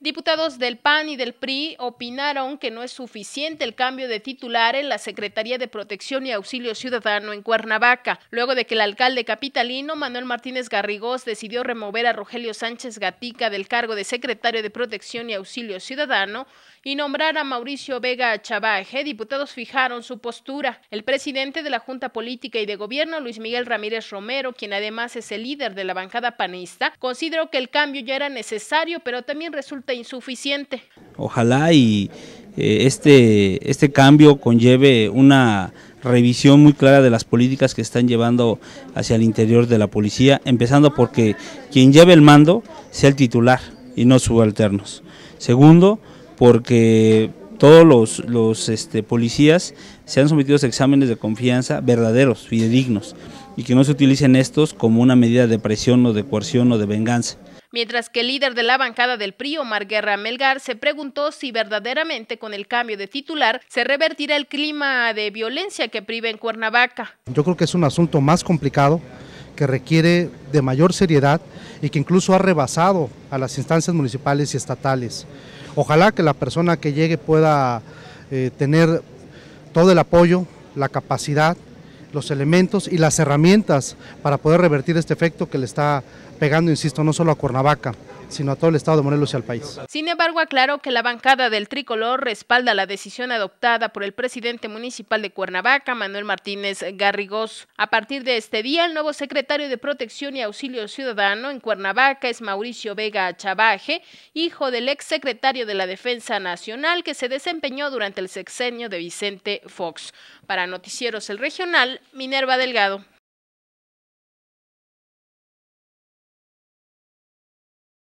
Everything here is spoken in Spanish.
Diputados del PAN y del PRI opinaron que no es suficiente el cambio de titular en la Secretaría de Protección y Auxilio Ciudadano en Cuernavaca, luego de que el alcalde capitalino Manuel Martínez Garrigós decidió remover a Rogelio Sánchez Gatica del cargo de secretario de Protección y Auxilio Ciudadano y nombrar a Mauricio Vega Chavaje, diputados fijaron su postura. El presidente de la Junta Política y de Gobierno, Luis Miguel Ramírez Romero, quien además es el líder de la bancada panista, consideró que el cambio ya era necesario, pero también resulta insuficiente. Ojalá y eh, este, este cambio conlleve una revisión muy clara de las políticas que están llevando hacia el interior de la policía, empezando porque quien lleve el mando sea el titular y no subalternos. Segundo, porque todos los, este, policías sean sometidos a exámenes de confianza verdaderos, y dignos, y que no se utilicen estos como una medida de presión o de coerción o de venganza mientras que el líder de la bancada del PRI, Omar Guerra Melgar, se preguntó si verdaderamente con el cambio de titular se revertirá el clima de violencia que prive en Cuernavaca. Yo creo que es un asunto más complicado que requiere de mayor seriedad y que incluso ha rebasado a las instancias municipales y estatales. Ojalá que la persona que llegue pueda eh, tener todo el apoyo, la capacidad los elementos y las herramientas para poder revertir este efecto que le está pegando, insisto, no solo a Cuernavaca, sino a todo el Estado de Morelos y al país. Sin embargo, aclaró que la bancada del tricolor respalda la decisión adoptada por el presidente municipal de Cuernavaca, Manuel Martínez Garrigós. A partir de este día, el nuevo secretario de Protección y Auxilio Ciudadano en Cuernavaca es Mauricio Vega Chavaje, hijo del exsecretario de la Defensa Nacional que se desempeñó durante el sexenio de Vicente Fox. Para Noticieros El Regional, Minerva Delgado.